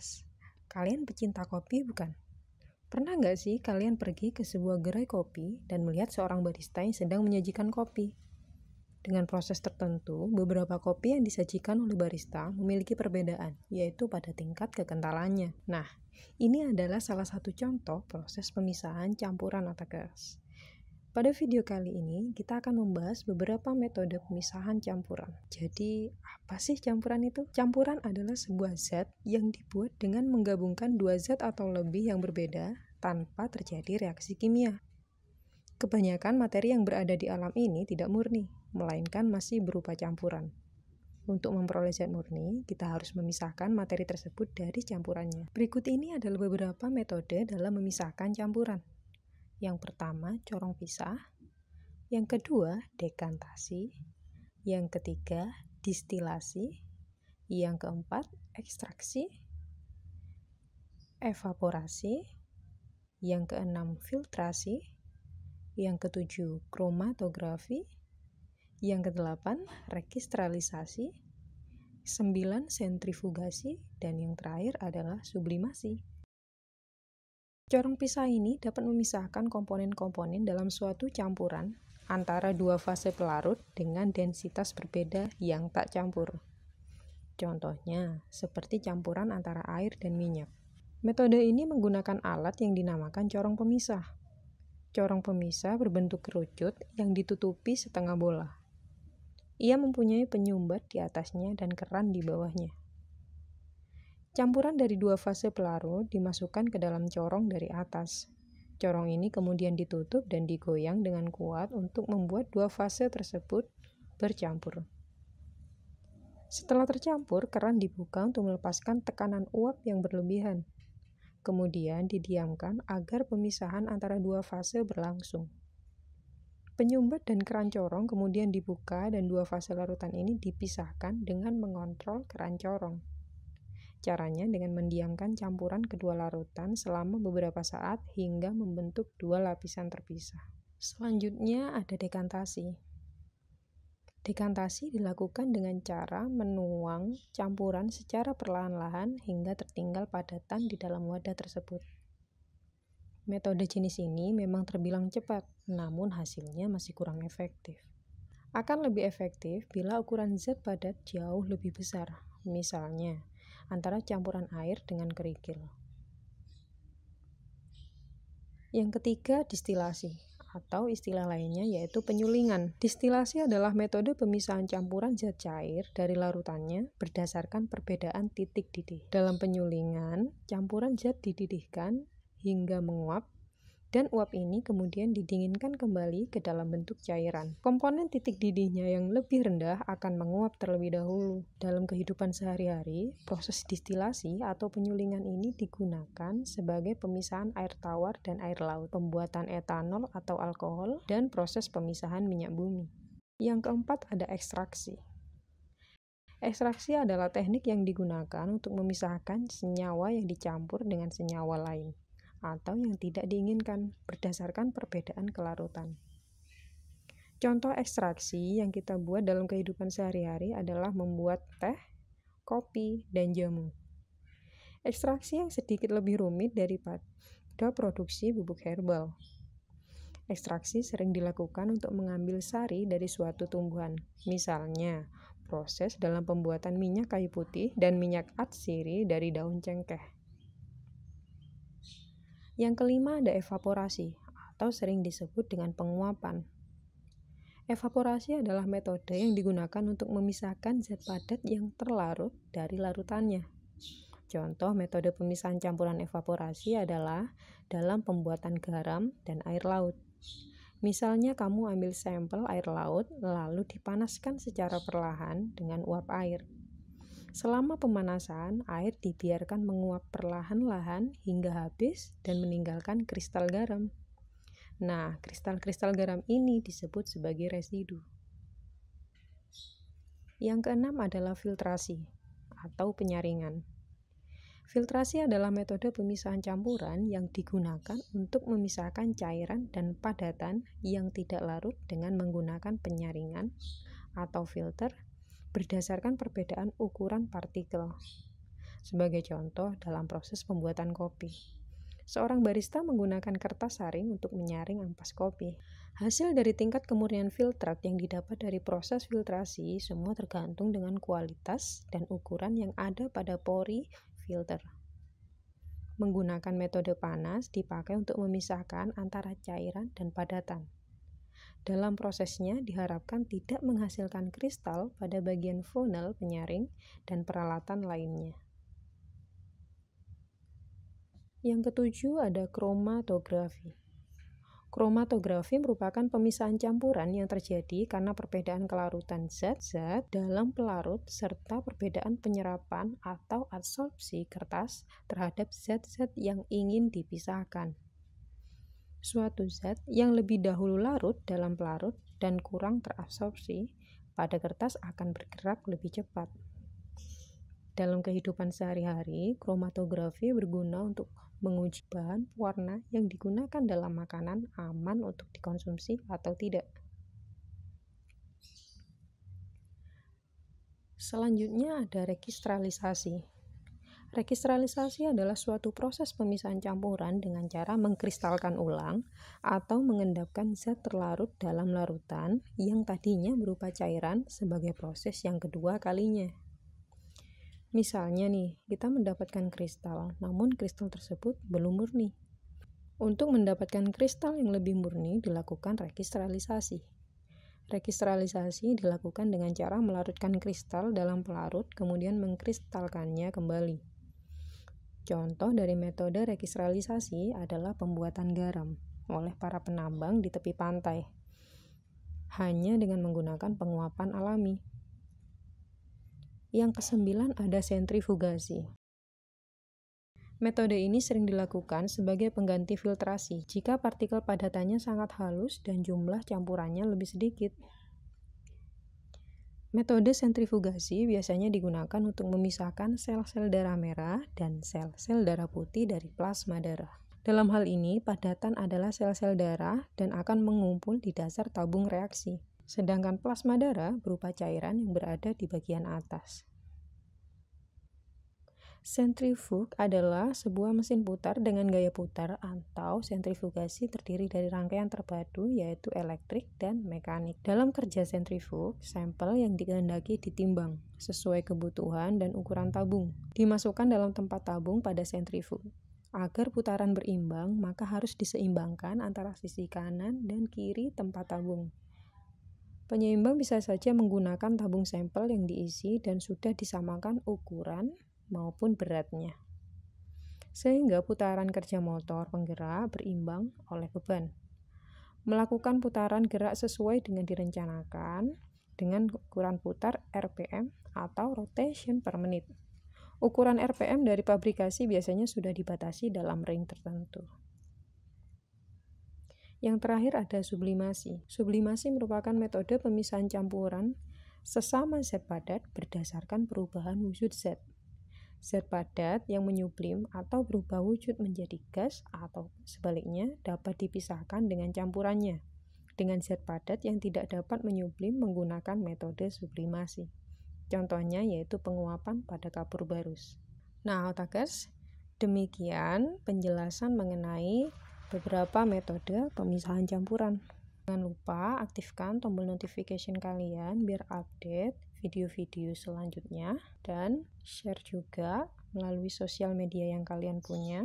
Yes, kalian pecinta kopi bukan? Pernah nggak sih kalian pergi ke sebuah gerai kopi dan melihat seorang barista yang sedang menyajikan kopi? Dengan proses tertentu, beberapa kopi yang disajikan oleh barista memiliki perbedaan, yaitu pada tingkat kekentalannya. Nah, ini adalah salah satu contoh proses pemisahan campuran atau gas. Pada video kali ini, kita akan membahas beberapa metode pemisahan campuran. Jadi, apa sih campuran itu? Campuran adalah sebuah zat yang dibuat dengan menggabungkan dua zat atau lebih yang berbeda tanpa terjadi reaksi kimia. Kebanyakan materi yang berada di alam ini tidak murni, melainkan masih berupa campuran. Untuk memperoleh zat murni, kita harus memisahkan materi tersebut dari campurannya. Berikut ini adalah beberapa metode dalam memisahkan campuran. Yang pertama, corong pisah. Yang kedua, dekantasi. Yang ketiga, distilasi. Yang keempat, ekstraksi. Evaporasi. Yang keenam, filtrasi. Yang ketujuh, kromatografi. Yang kedelapan, registralisasi. Sembilan, sentrifugasi. Dan yang terakhir adalah sublimasi. Corong pisah ini dapat memisahkan komponen-komponen dalam suatu campuran antara dua fase pelarut dengan densitas berbeda yang tak campur. Contohnya, seperti campuran antara air dan minyak. Metode ini menggunakan alat yang dinamakan corong pemisah. Corong pemisah berbentuk kerucut yang ditutupi setengah bola. Ia mempunyai penyumbat di atasnya dan keran di bawahnya. Campuran dari dua fase pelarut dimasukkan ke dalam corong dari atas. Corong ini kemudian ditutup dan digoyang dengan kuat untuk membuat dua fase tersebut bercampur. Setelah tercampur, keran dibuka untuk melepaskan tekanan uap yang berlebihan. Kemudian didiamkan agar pemisahan antara dua fase berlangsung. Penyumbat dan keran corong kemudian dibuka dan dua fase larutan ini dipisahkan dengan mengontrol keran corong. Caranya dengan mendiamkan campuran kedua larutan selama beberapa saat hingga membentuk dua lapisan terpisah. Selanjutnya ada dekantasi. Dekantasi dilakukan dengan cara menuang campuran secara perlahan-lahan hingga tertinggal padatan di dalam wadah tersebut. Metode jenis ini memang terbilang cepat, namun hasilnya masih kurang efektif. Akan lebih efektif bila ukuran zat padat jauh lebih besar. Misalnya, antara campuran air dengan kerikil. Yang ketiga, distilasi atau istilah lainnya yaitu penyulingan. Distilasi adalah metode pemisahan campuran zat cair dari larutannya berdasarkan perbedaan titik didih. Dalam penyulingan, campuran zat dididihkan hingga menguap dan uap ini kemudian didinginkan kembali ke dalam bentuk cairan. Komponen titik didihnya yang lebih rendah akan menguap terlebih dahulu. Dalam kehidupan sehari-hari, proses distilasi atau penyulingan ini digunakan sebagai pemisahan air tawar dan air laut, pembuatan etanol atau alkohol, dan proses pemisahan minyak bumi. Yang keempat ada ekstraksi. Ekstraksi adalah teknik yang digunakan untuk memisahkan senyawa yang dicampur dengan senyawa lain atau yang tidak diinginkan berdasarkan perbedaan kelarutan. Contoh ekstraksi yang kita buat dalam kehidupan sehari-hari adalah membuat teh, kopi, dan jamu. Ekstraksi yang sedikit lebih rumit daripada produksi bubuk herbal. Ekstraksi sering dilakukan untuk mengambil sari dari suatu tumbuhan. Misalnya, proses dalam pembuatan minyak kayu putih dan minyak atsiri dari daun cengkeh. Yang kelima ada evaporasi atau sering disebut dengan penguapan. Evaporasi adalah metode yang digunakan untuk memisahkan zat padat yang terlarut dari larutannya. Contoh metode pemisahan campuran evaporasi adalah dalam pembuatan garam dan air laut. Misalnya kamu ambil sampel air laut lalu dipanaskan secara perlahan dengan uap air Selama pemanasan, air dibiarkan menguap perlahan-lahan hingga habis dan meninggalkan kristal garam. Nah, kristal-kristal garam ini disebut sebagai residu. Yang keenam adalah filtrasi atau penyaringan. Filtrasi adalah metode pemisahan campuran yang digunakan untuk memisahkan cairan dan padatan yang tidak larut dengan menggunakan penyaringan atau filter berdasarkan perbedaan ukuran partikel. Sebagai contoh, dalam proses pembuatan kopi, seorang barista menggunakan kertas saring untuk menyaring ampas kopi. Hasil dari tingkat kemurnian filtrat yang didapat dari proses filtrasi semua tergantung dengan kualitas dan ukuran yang ada pada pori filter. Menggunakan metode panas dipakai untuk memisahkan antara cairan dan padatan. Dalam prosesnya diharapkan tidak menghasilkan kristal pada bagian funnel penyaring dan peralatan lainnya. Yang ketujuh ada kromatografi. Kromatografi merupakan pemisahan campuran yang terjadi karena perbedaan kelarutan zat-zat dalam pelarut serta perbedaan penyerapan atau adsorpsi kertas terhadap zat-zat yang ingin dipisahkan suatu zat yang lebih dahulu larut dalam pelarut dan kurang terabsorpsi pada kertas akan bergerak lebih cepat. Dalam kehidupan sehari-hari, kromatografi berguna untuk menguji bahan pewarna yang digunakan dalam makanan aman untuk dikonsumsi atau tidak. Selanjutnya ada registralisasi. Rekristalisasi adalah suatu proses pemisahan campuran dengan cara mengkristalkan ulang atau mengendapkan zat terlarut dalam larutan yang tadinya berupa cairan sebagai proses yang kedua kalinya. Misalnya nih, kita mendapatkan kristal, namun kristal tersebut belum murni. Untuk mendapatkan kristal yang lebih murni dilakukan rekristalisasi. Rekristalisasi dilakukan dengan cara melarutkan kristal dalam pelarut kemudian mengkristalkannya kembali. Contoh dari metode registralisasi adalah pembuatan garam oleh para penambang di tepi pantai, hanya dengan menggunakan penguapan alami. Yang kesembilan ada sentrifugasi. Metode ini sering dilakukan sebagai pengganti filtrasi jika partikel padatannya sangat halus dan jumlah campurannya lebih sedikit. Metode sentrifugasi biasanya digunakan untuk memisahkan sel-sel darah merah dan sel-sel darah putih dari plasma darah. Dalam hal ini, padatan adalah sel-sel darah dan akan mengumpul di dasar tabung reaksi. Sedangkan plasma darah berupa cairan yang berada di bagian atas. Sentrifug adalah sebuah mesin putar dengan gaya putar atau sentrifugasi terdiri dari rangkaian terpadu yaitu elektrik dan mekanik. Dalam kerja sentrifug, sampel yang dikehendaki ditimbang sesuai kebutuhan dan ukuran tabung. Dimasukkan dalam tempat tabung pada sentrifug. Agar putaran berimbang, maka harus diseimbangkan antara sisi kanan dan kiri tempat tabung. Penyeimbang bisa saja menggunakan tabung sampel yang diisi dan sudah disamakan ukuran, maupun beratnya. Sehingga putaran kerja motor penggerak berimbang oleh beban. Melakukan putaran gerak sesuai dengan direncanakan dengan ukuran putar RPM atau rotation per menit. Ukuran RPM dari pabrikasi biasanya sudah dibatasi dalam ring tertentu. Yang terakhir ada sublimasi. Sublimasi merupakan metode pemisahan campuran sesama zat padat berdasarkan perubahan wujud zat. Zat padat yang menyublim atau berubah wujud menjadi gas atau sebaliknya dapat dipisahkan dengan campurannya dengan zat padat yang tidak dapat menyublim menggunakan metode sublimasi. Contohnya yaitu penguapan pada kapur barus. Nah, otakers, demikian penjelasan mengenai beberapa metode pemisahan campuran. Jangan lupa aktifkan tombol notification kalian biar update video-video selanjutnya dan share juga melalui sosial media yang kalian punya.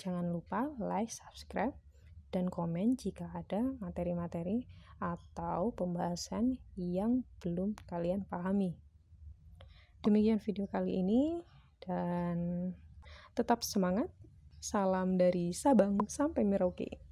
Jangan lupa like, subscribe, dan komen jika ada materi-materi atau pembahasan yang belum kalian pahami. Demikian video kali ini dan tetap semangat. Salam dari Sabang sampai Merauke.